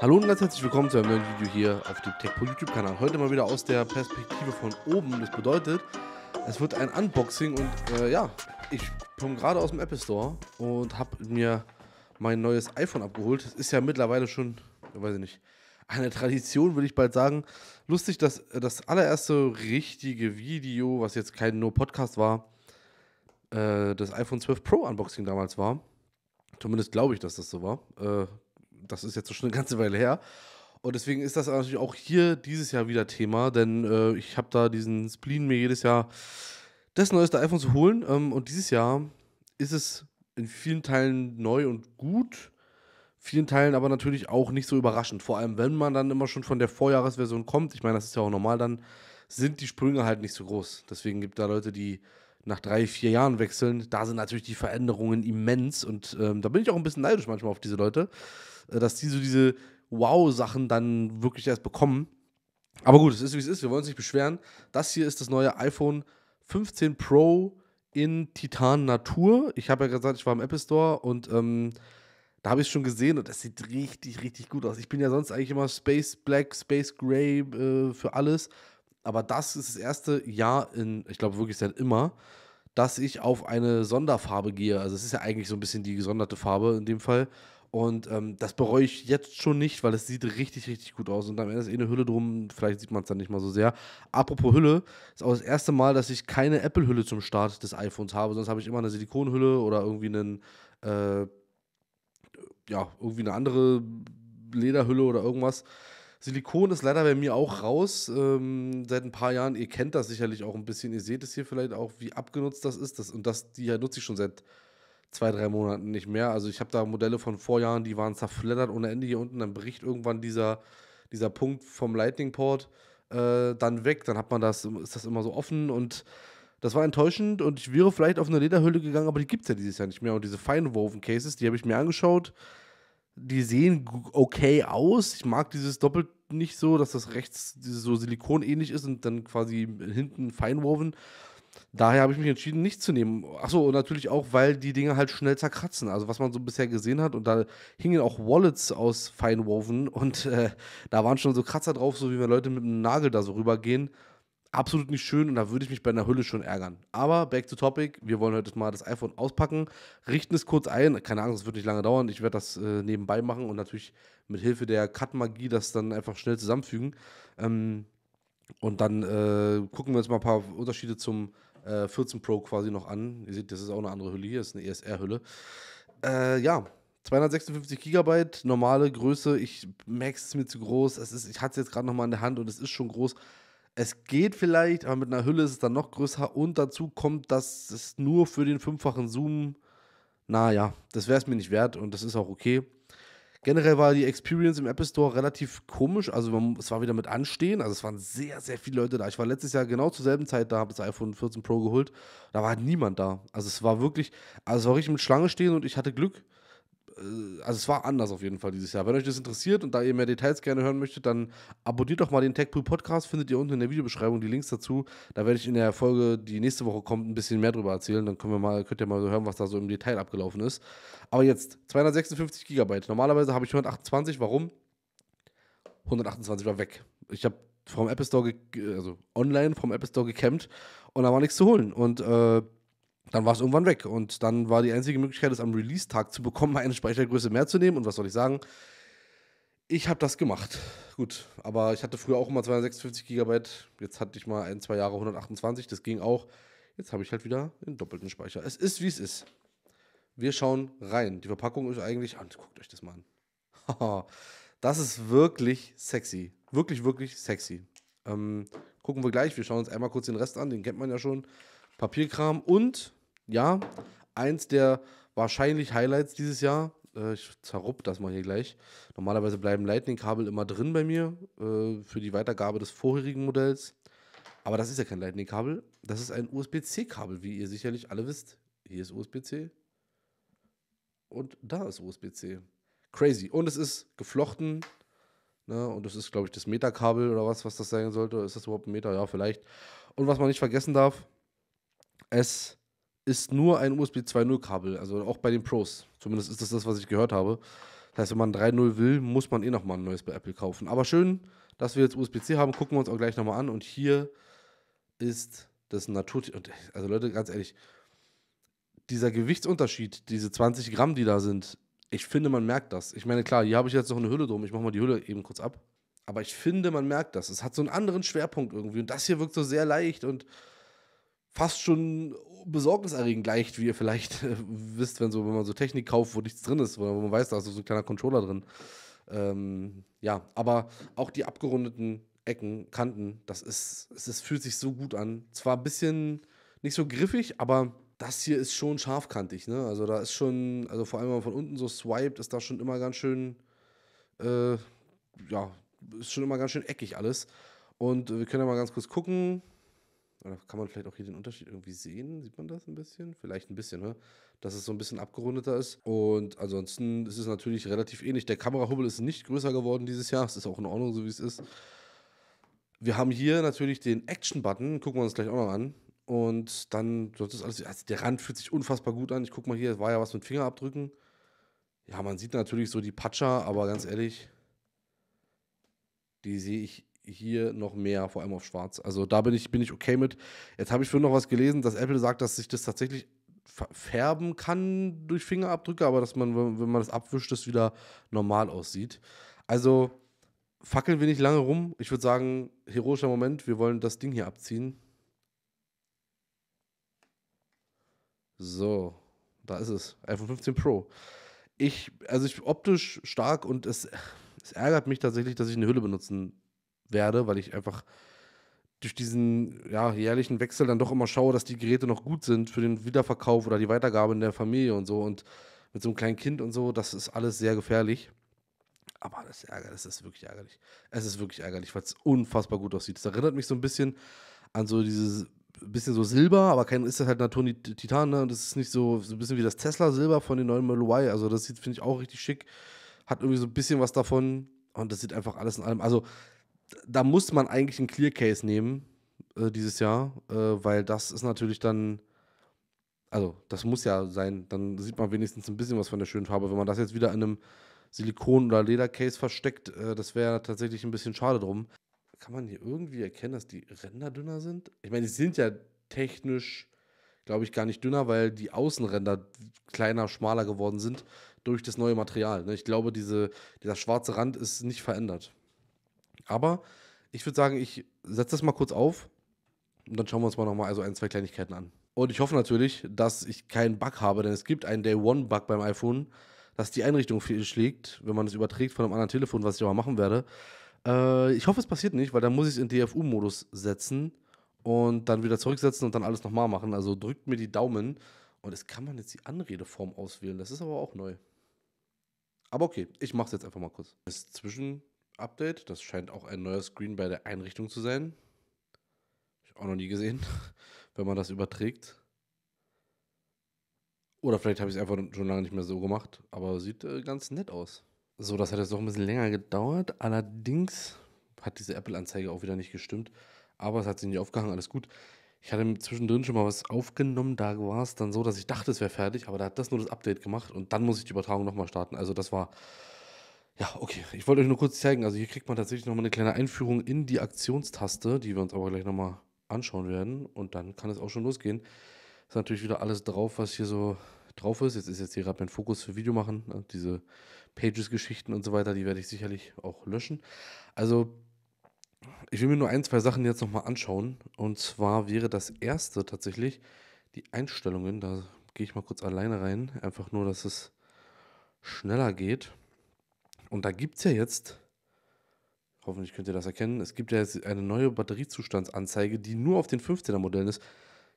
Hallo und ganz herzlich willkommen zu einem neuen Video hier auf dem TechPo YouTube-Kanal. Heute mal wieder aus der Perspektive von oben. Das bedeutet, es wird ein Unboxing und äh, ja, ich komme gerade aus dem Apple Store und habe mir mein neues iPhone abgeholt. Es ist ja mittlerweile schon, weiß ich nicht, eine Tradition, würde ich bald sagen. Lustig, dass äh, das allererste richtige Video, was jetzt kein nur podcast war, äh, das iPhone 12 Pro Unboxing damals war. Zumindest glaube ich, dass das so war. Äh, das ist jetzt schon eine ganze Weile her. Und deswegen ist das natürlich auch hier dieses Jahr wieder Thema, denn äh, ich habe da diesen Spleen, mir jedes Jahr das neueste iPhone zu holen. Ähm, und dieses Jahr ist es in vielen Teilen neu und gut, vielen Teilen aber natürlich auch nicht so überraschend. Vor allem, wenn man dann immer schon von der Vorjahresversion kommt, ich meine, das ist ja auch normal, dann sind die Sprünge halt nicht so groß. Deswegen gibt da Leute, die nach drei, vier Jahren wechseln, da sind natürlich die Veränderungen immens und ähm, da bin ich auch ein bisschen neidisch manchmal auf diese Leute, äh, dass die so diese Wow-Sachen dann wirklich erst bekommen. Aber gut, es ist wie es ist, wir wollen uns nicht beschweren. Das hier ist das neue iPhone 15 Pro in Titan Natur. Ich habe ja gesagt, ich war im Apple Store und ähm, da habe ich es schon gesehen und es sieht richtig, richtig gut aus. Ich bin ja sonst eigentlich immer Space Black, Space Gray äh, für alles aber das ist das erste Jahr in, ich glaube wirklich seit immer, dass ich auf eine Sonderfarbe gehe. Also es ist ja eigentlich so ein bisschen die gesonderte Farbe in dem Fall. Und ähm, das bereue ich jetzt schon nicht, weil es sieht richtig, richtig gut aus. Und am Ende ist eh eine Hülle drum, vielleicht sieht man es dann nicht mal so sehr. Apropos Hülle, ist auch das erste Mal, dass ich keine Apple-Hülle zum Start des iPhones habe. Sonst habe ich immer eine Silikonhülle oder irgendwie einen, äh, ja, irgendwie eine andere Lederhülle oder irgendwas. Silikon ist leider bei mir auch raus. Ähm, seit ein paar Jahren, ihr kennt das sicherlich auch ein bisschen. Ihr seht es hier vielleicht auch, wie abgenutzt das ist. Das, und das, die nutze ich schon seit zwei, drei Monaten nicht mehr. Also ich habe da Modelle von Vorjahren, die waren zerfleddert ohne Ende hier unten. Dann bricht irgendwann dieser, dieser Punkt vom Lightning Port äh, dann weg. Dann hat man das, ist das immer so offen und das war enttäuschend und ich wäre vielleicht auf eine Lederhülle gegangen, aber die gibt es ja dieses Jahr nicht mehr. Und diese Woven Cases, die habe ich mir angeschaut die sehen okay aus. Ich mag dieses doppelt nicht so, dass das rechts so silikonähnlich ist und dann quasi hinten feinwoven. Daher habe ich mich entschieden, nicht zu nehmen. Achso, und natürlich auch, weil die Dinge halt schnell zerkratzen. Also, was man so bisher gesehen hat. Und da hingen auch Wallets aus Feinwoven. Und äh, da waren schon so Kratzer drauf, so wie wenn Leute mit einem Nagel da so rübergehen absolut nicht schön und da würde ich mich bei einer Hülle schon ärgern. Aber back to topic, wir wollen heute mal das iPhone auspacken, richten es kurz ein, keine Angst, es wird nicht lange dauern, ich werde das äh, nebenbei machen und natürlich mit Hilfe der Cut-Magie das dann einfach schnell zusammenfügen. Ähm, und dann äh, gucken wir uns mal ein paar Unterschiede zum äh, 14 Pro quasi noch an. Ihr seht, das ist auch eine andere Hülle hier, das ist eine ESR-Hülle. Äh, ja, 256 GB, normale Größe, ich merke es mir zu groß, es ist, ich hatte es jetzt gerade nochmal in der Hand und es ist schon groß es geht vielleicht, aber mit einer Hülle ist es dann noch größer. Und dazu kommt, dass es nur für den fünffachen Zoom, naja, das wäre es mir nicht wert und das ist auch okay. Generell war die Experience im Apple Store relativ komisch. Also man, es war wieder mit Anstehen. Also es waren sehr, sehr viele Leute da. Ich war letztes Jahr genau zur selben Zeit da, habe das iPhone 14 Pro geholt. Da war halt niemand da. Also es war wirklich, also es war richtig mit Schlange stehen und ich hatte Glück. Äh, also es war anders auf jeden Fall dieses Jahr. Wenn euch das interessiert und da ihr mehr Details gerne hören möchtet, dann abonniert doch mal den TechPool Podcast, findet ihr unten in der Videobeschreibung die Links dazu. Da werde ich in der Folge, die nächste Woche kommt, ein bisschen mehr drüber erzählen. Dann können wir mal, könnt ihr mal hören, was da so im Detail abgelaufen ist. Aber jetzt 256 GB. Normalerweise habe ich 128. Warum? 128 war weg. Ich habe vom Apple Store, also online vom Apple Store gecampt und da war nichts zu holen. Und äh, dann war es irgendwann weg. Und dann war die einzige Möglichkeit, es am Release-Tag zu bekommen, eine Speichergröße mehr zu nehmen. Und was soll ich sagen? Ich habe das gemacht. Gut, aber ich hatte früher auch immer 256 GB. Jetzt hatte ich mal ein, zwei Jahre 128. Das ging auch. Jetzt habe ich halt wieder den doppelten Speicher. Es ist, wie es ist. Wir schauen rein. Die Verpackung ist eigentlich. Und guckt euch das mal an. das ist wirklich sexy. Wirklich, wirklich sexy. Ähm, gucken wir gleich. Wir schauen uns einmal kurz den Rest an. Den kennt man ja schon. Papierkram und ja, eins der wahrscheinlich Highlights dieses Jahr. Äh, ich zerrupp das mal hier gleich. Normalerweise bleiben Lightning-Kabel immer drin bei mir äh, für die Weitergabe des vorherigen Modells. Aber das ist ja kein Lightning-Kabel, das ist ein USB-C-Kabel, wie ihr sicherlich alle wisst. Hier ist USB-C und da ist USB-C. Crazy. Und es ist geflochten. Ne? Und das ist, glaube ich, das Meterkabel oder was, was das sein sollte. Ist das überhaupt ein Meter? Ja, vielleicht. Und was man nicht vergessen darf, es ist nur ein USB 2.0 Kabel, also auch bei den Pros. Zumindest ist das das, was ich gehört habe. Das heißt, wenn man 3.0 will, muss man eh nochmal ein neues bei Apple kaufen. Aber schön, dass wir jetzt USB-C haben, gucken wir uns auch gleich nochmal an. Und hier ist das Natur... Also Leute, ganz ehrlich, dieser Gewichtsunterschied, diese 20 Gramm, die da sind, ich finde, man merkt das. Ich meine, klar, hier habe ich jetzt noch eine Hülle drum. Ich mache mal die Hülle eben kurz ab. Aber ich finde, man merkt das. Es hat so einen anderen Schwerpunkt irgendwie. Und das hier wirkt so sehr leicht und fast schon besorgniserregend leicht, wie ihr vielleicht äh, wisst, wenn, so, wenn man so Technik kauft, wo nichts drin ist, wo, man weiß, da ist so ein kleiner Controller drin. Ähm, ja, aber auch die abgerundeten Ecken, Kanten, das ist, es fühlt sich so gut an. Zwar ein bisschen nicht so griffig, aber das hier ist schon scharfkantig, ne? Also da ist schon, also vor allem wenn man von unten so swiped, ist da schon immer ganz schön, äh, ja, ist schon immer ganz schön eckig alles. Und wir können ja mal ganz kurz gucken. Oder kann man vielleicht auch hier den Unterschied irgendwie sehen? Sieht man das ein bisschen? Vielleicht ein bisschen, ne? Dass es so ein bisschen abgerundeter ist. Und ansonsten ist es natürlich relativ ähnlich. Der Kamerahubbel ist nicht größer geworden dieses Jahr. Es ist auch in Ordnung, so wie es ist. Wir haben hier natürlich den Action-Button. Gucken wir uns gleich auch noch an. Und dann, das ist alles, also der Rand fühlt sich unfassbar gut an. Ich guck mal hier, war ja was mit Fingerabdrücken. Ja, man sieht natürlich so die Patscher, aber ganz ehrlich, die sehe ich hier noch mehr, vor allem auf Schwarz. Also da bin ich, bin ich okay mit. Jetzt habe ich vorhin noch was gelesen, dass Apple sagt, dass sich das tatsächlich färben kann durch Fingerabdrücke, aber dass man, wenn man das abwischt, das wieder normal aussieht. Also fackeln wir nicht lange rum. Ich würde sagen, heroischer Moment, wir wollen das Ding hier abziehen. So, da ist es. iPhone 15 Pro. Ich, also ich optisch stark und es, es ärgert mich tatsächlich, dass ich eine Hülle benutzen werde, weil ich einfach durch diesen ja, jährlichen Wechsel dann doch immer schaue, dass die Geräte noch gut sind für den Wiederverkauf oder die Weitergabe in der Familie und so. Und mit so einem kleinen Kind und so, das ist alles sehr gefährlich. Aber das ist ärgerlich, das ist wirklich ärgerlich. Es ist wirklich ärgerlich, weil es unfassbar gut aussieht. Es erinnert mich so ein bisschen an so dieses bisschen so Silber, aber kein ist das halt Natur Titan, ne? Und das ist nicht so, so ein bisschen wie das Tesla Silber von den neuen Model Y. Also das sieht finde ich auch richtig schick. Hat irgendwie so ein bisschen was davon und das sieht einfach alles in allem. Also da muss man eigentlich einen Clear Case nehmen äh, dieses Jahr, äh, weil das ist natürlich dann, also das muss ja sein, dann sieht man wenigstens ein bisschen was von der schönen Farbe. Wenn man das jetzt wieder in einem Silikon- oder Ledercase versteckt, äh, das wäre tatsächlich ein bisschen schade drum. Kann man hier irgendwie erkennen, dass die Ränder dünner sind? Ich meine, die sind ja technisch, glaube ich, gar nicht dünner, weil die Außenränder kleiner, schmaler geworden sind durch das neue Material. Ne? Ich glaube, diese, dieser schwarze Rand ist nicht verändert. Aber ich würde sagen, ich setze das mal kurz auf und dann schauen wir uns mal nochmal also ein, zwei Kleinigkeiten an. Und ich hoffe natürlich, dass ich keinen Bug habe, denn es gibt einen Day-One-Bug beim iPhone, dass die Einrichtung fehlschlägt, wenn man es überträgt von einem anderen Telefon, was ich auch mal machen werde. Äh, ich hoffe, es passiert nicht, weil dann muss ich es in DFU-Modus setzen und dann wieder zurücksetzen und dann alles nochmal machen. Also drückt mir die Daumen. Und jetzt kann man jetzt die Anredeform auswählen. Das ist aber auch neu. Aber okay, ich mache es jetzt einfach mal kurz. Das Zwischen Update. Das scheint auch ein neuer Screen bei der Einrichtung zu sein. Ich auch noch nie gesehen, wenn man das überträgt. Oder vielleicht habe ich es einfach schon lange nicht mehr so gemacht, aber sieht äh, ganz nett aus. So, das hat jetzt doch ein bisschen länger gedauert. Allerdings hat diese Apple-Anzeige auch wieder nicht gestimmt. Aber es hat sich nicht aufgehangen, alles gut. Ich hatte zwischendrin schon mal was aufgenommen. Da war es dann so, dass ich dachte, es wäre fertig, aber da hat das nur das Update gemacht und dann muss ich die Übertragung nochmal starten. Also, das war ja, okay. Ich wollte euch nur kurz zeigen. Also hier kriegt man tatsächlich nochmal eine kleine Einführung in die Aktionstaste, die wir uns aber gleich nochmal anschauen werden. Und dann kann es auch schon losgehen. Ist natürlich wieder alles drauf, was hier so drauf ist. Jetzt ist jetzt hier gerade mein Fokus für Video machen. Ne? Diese Pages-Geschichten und so weiter, die werde ich sicherlich auch löschen. Also ich will mir nur ein, zwei Sachen jetzt nochmal anschauen. Und zwar wäre das erste tatsächlich die Einstellungen. Da gehe ich mal kurz alleine rein. Einfach nur, dass es schneller geht. Und da gibt es ja jetzt, hoffentlich könnt ihr das erkennen, es gibt ja jetzt eine neue Batteriezustandsanzeige, die nur auf den 15er Modellen ist.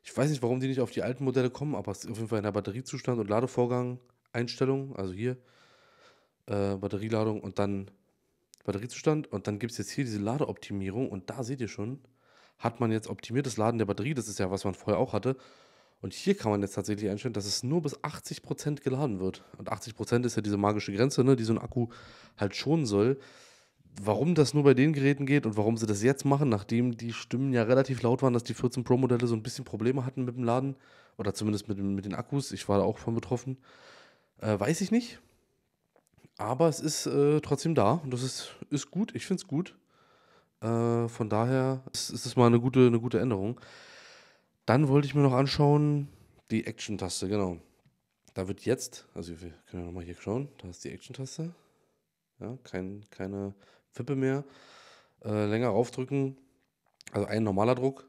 Ich weiß nicht, warum die nicht auf die alten Modelle kommen, aber es ist auf jeden Fall in der Batteriezustand und Ladevorgang, Einstellung, also hier, äh, Batterieladung und dann Batteriezustand. Und dann gibt es jetzt hier diese Ladeoptimierung und da seht ihr schon, hat man jetzt optimiertes Laden der Batterie, das ist ja, was man vorher auch hatte. Und hier kann man jetzt tatsächlich einstellen, dass es nur bis 80% geladen wird. Und 80% ist ja diese magische Grenze, ne, die so ein Akku halt schonen soll. Warum das nur bei den Geräten geht und warum sie das jetzt machen, nachdem die Stimmen ja relativ laut waren, dass die 14 Pro-Modelle so ein bisschen Probleme hatten mit dem Laden oder zumindest mit, mit den Akkus, ich war da auch von betroffen, äh, weiß ich nicht. Aber es ist äh, trotzdem da und das ist, ist gut, ich finde es gut. Äh, von daher ist es mal eine gute, eine gute Änderung. Dann wollte ich mir noch anschauen, die Action-Taste, genau. Da wird jetzt, also wir können ja nochmal hier schauen, da ist die Action-Taste. Ja, kein, keine Wippe mehr. Äh, länger raufdrücken, also ein normaler Druck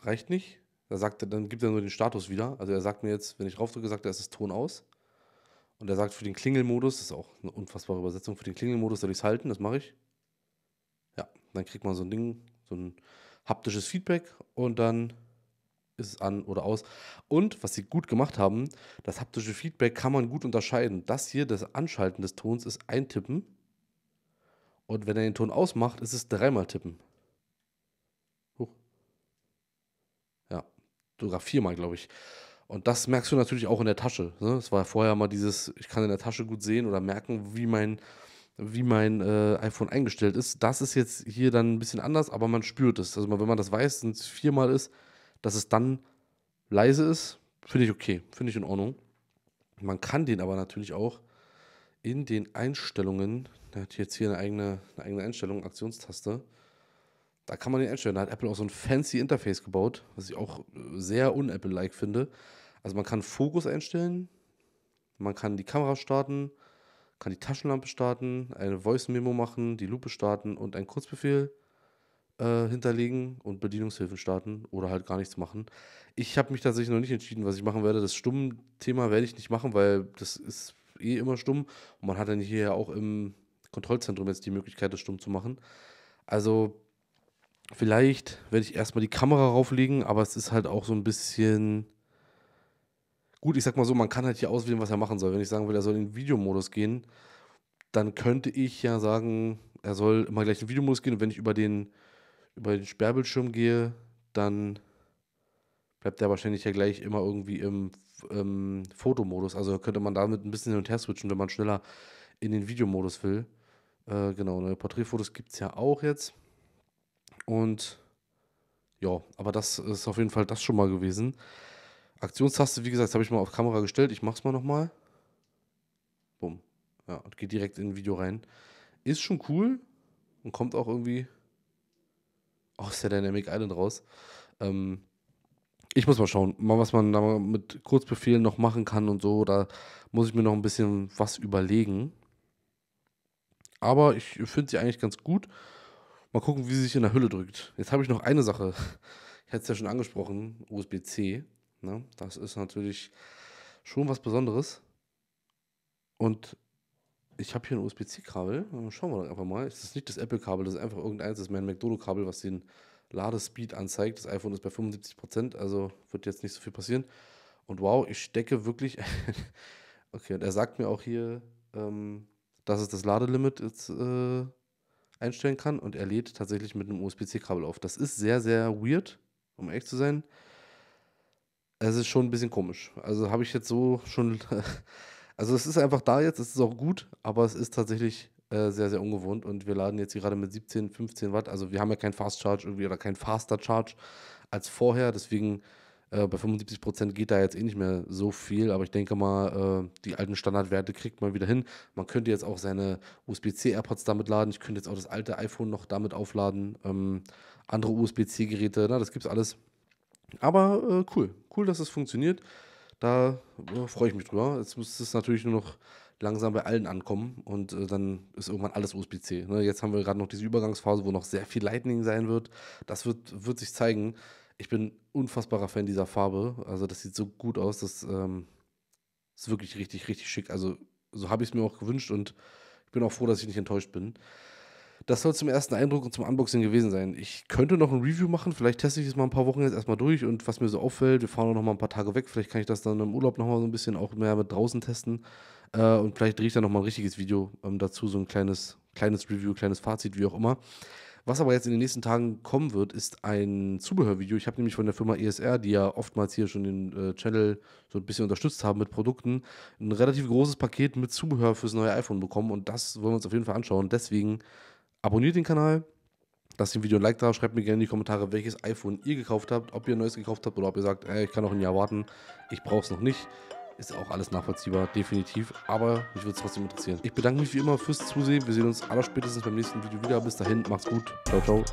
reicht nicht. Da sagt er, dann gibt er nur den Status wieder. Also er sagt mir jetzt, wenn ich raufdrücke, sagt er, es ist Ton aus. Und er sagt für den Klingelmodus, das ist auch eine unfassbare Übersetzung, für den Klingelmodus soll ich es halten, das mache ich. Ja, dann kriegt man so ein Ding, so ein haptisches Feedback und dann ist es an oder aus. Und was sie gut gemacht haben, das haptische Feedback kann man gut unterscheiden. Das hier, das Anschalten des Tons, ist eintippen. Und wenn er den Ton ausmacht, ist es dreimal tippen. Huch. Ja, sogar viermal, glaube ich. Und das merkst du natürlich auch in der Tasche. Ne? Es war vorher mal dieses, ich kann in der Tasche gut sehen oder merken, wie mein, wie mein äh, iPhone eingestellt ist. Das ist jetzt hier dann ein bisschen anders, aber man spürt es. Also wenn man das weiß, wenn es viermal ist, dass es dann leise ist, finde ich okay, finde ich in Ordnung. Man kann den aber natürlich auch in den Einstellungen, der hat jetzt hier eine eigene, eine eigene Einstellung, Aktionstaste, da kann man den einstellen. Da hat Apple auch so ein fancy Interface gebaut, was ich auch sehr un-Apple-like finde. Also man kann Fokus einstellen, man kann die Kamera starten, kann die Taschenlampe starten, eine Voice-Memo machen, die Lupe starten und einen Kurzbefehl äh, hinterlegen und Bedienungshilfen starten oder halt gar nichts machen. Ich habe mich tatsächlich noch nicht entschieden, was ich machen werde. Das Stumm-Thema werde ich nicht machen, weil das ist eh immer stumm. Und man hat dann hier ja auch im Kontrollzentrum jetzt die Möglichkeit, das stumm zu machen. Also vielleicht werde ich erstmal die Kamera rauflegen, aber es ist halt auch so ein bisschen... Gut, ich sag mal so, man kann halt hier auswählen, was er machen soll. Wenn ich sagen will, er soll in den Videomodus gehen, dann könnte ich ja sagen, er soll immer gleich in den Videomodus gehen und wenn ich über den über den Sperrbildschirm gehe, dann bleibt der wahrscheinlich ja gleich immer irgendwie im, im Fotomodus. Also könnte man damit ein bisschen hin und her switchen, wenn man schneller in den Videomodus will. Äh, genau, neue Porträtfotos gibt es ja auch jetzt. Und ja, aber das ist auf jeden Fall das schon mal gewesen. Aktionstaste, wie gesagt, habe ich mal auf Kamera gestellt. Ich mache es mal nochmal. Bumm. Ja, und geht direkt in ein Video rein. Ist schon cool und kommt auch irgendwie aus der Dynamic Island raus. Ähm, ich muss mal schauen, mal was man da mit Kurzbefehlen noch machen kann und so. Da muss ich mir noch ein bisschen was überlegen. Aber ich finde sie eigentlich ganz gut. Mal gucken, wie sie sich in der Hülle drückt. Jetzt habe ich noch eine Sache. Ich hätte es ja schon angesprochen, USB-C. Ne? Das ist natürlich schon was Besonderes. Und ich habe hier ein USB-C-Kabel. Schauen wir doch einfach mal. Es ist nicht das Apple-Kabel, das ist einfach irgendeins. Das ist mein McDodo-Kabel, was den Ladespeed anzeigt. Das iPhone ist bei 75%, Prozent, also wird jetzt nicht so viel passieren. Und wow, ich stecke wirklich. okay, und er sagt mir auch hier, ähm, dass es das Ladelimit jetzt äh, einstellen kann. Und er lädt tatsächlich mit einem USB-C-Kabel auf. Das ist sehr, sehr weird, um ehrlich zu sein. Es ist schon ein bisschen komisch. Also habe ich jetzt so schon. Also es ist einfach da jetzt, es ist auch gut, aber es ist tatsächlich äh, sehr, sehr ungewohnt und wir laden jetzt gerade mit 17, 15 Watt. Also wir haben ja keinen Fast Charge irgendwie oder keinen Faster Charge als vorher, deswegen äh, bei 75 Prozent geht da jetzt eh nicht mehr so viel, aber ich denke mal, äh, die alten Standardwerte kriegt man wieder hin. Man könnte jetzt auch seine USB-C AirPods damit laden. Ich könnte jetzt auch das alte iPhone noch damit aufladen. Ähm, andere USB-C-Geräte, na, ne, das gibt's alles. Aber äh, cool, cool, dass es das funktioniert. Da äh, freue ich mich drüber. Jetzt müsste es natürlich nur noch langsam bei allen ankommen und äh, dann ist irgendwann alles USB-C. Ne? Jetzt haben wir gerade noch diese Übergangsphase, wo noch sehr viel Lightning sein wird. Das wird, wird sich zeigen. Ich bin unfassbarer Fan dieser Farbe. Also das sieht so gut aus. Das ähm, ist wirklich richtig, richtig schick. Also so habe ich es mir auch gewünscht und ich bin auch froh, dass ich nicht enttäuscht bin. Das soll zum ersten Eindruck und zum Unboxing gewesen sein. Ich könnte noch ein Review machen, vielleicht teste ich es mal ein paar Wochen jetzt erstmal durch und was mir so auffällt, wir fahren auch noch mal ein paar Tage weg, vielleicht kann ich das dann im Urlaub noch mal so ein bisschen auch mehr mit draußen testen äh, und vielleicht drehe ich dann noch mal ein richtiges Video ähm, dazu, so ein kleines, kleines Review, kleines Fazit, wie auch immer. Was aber jetzt in den nächsten Tagen kommen wird, ist ein Zubehörvideo. Ich habe nämlich von der Firma ESR, die ja oftmals hier schon den äh, Channel so ein bisschen unterstützt haben mit Produkten, ein relativ großes Paket mit Zubehör fürs neue iPhone bekommen und das wollen wir uns auf jeden Fall anschauen. Deswegen abonniert den Kanal, lasst dem Video ein Like da, schreibt mir gerne in die Kommentare, welches iPhone ihr gekauft habt, ob ihr ein neues gekauft habt oder ob ihr sagt, ey, ich kann noch ein Jahr warten, ich brauche es noch nicht. Ist auch alles nachvollziehbar, definitiv, aber mich würde es trotzdem interessieren. Ich bedanke mich wie immer fürs Zusehen, wir sehen uns aller spätestens beim nächsten Video wieder. Bis dahin, macht's gut, ciao, ciao.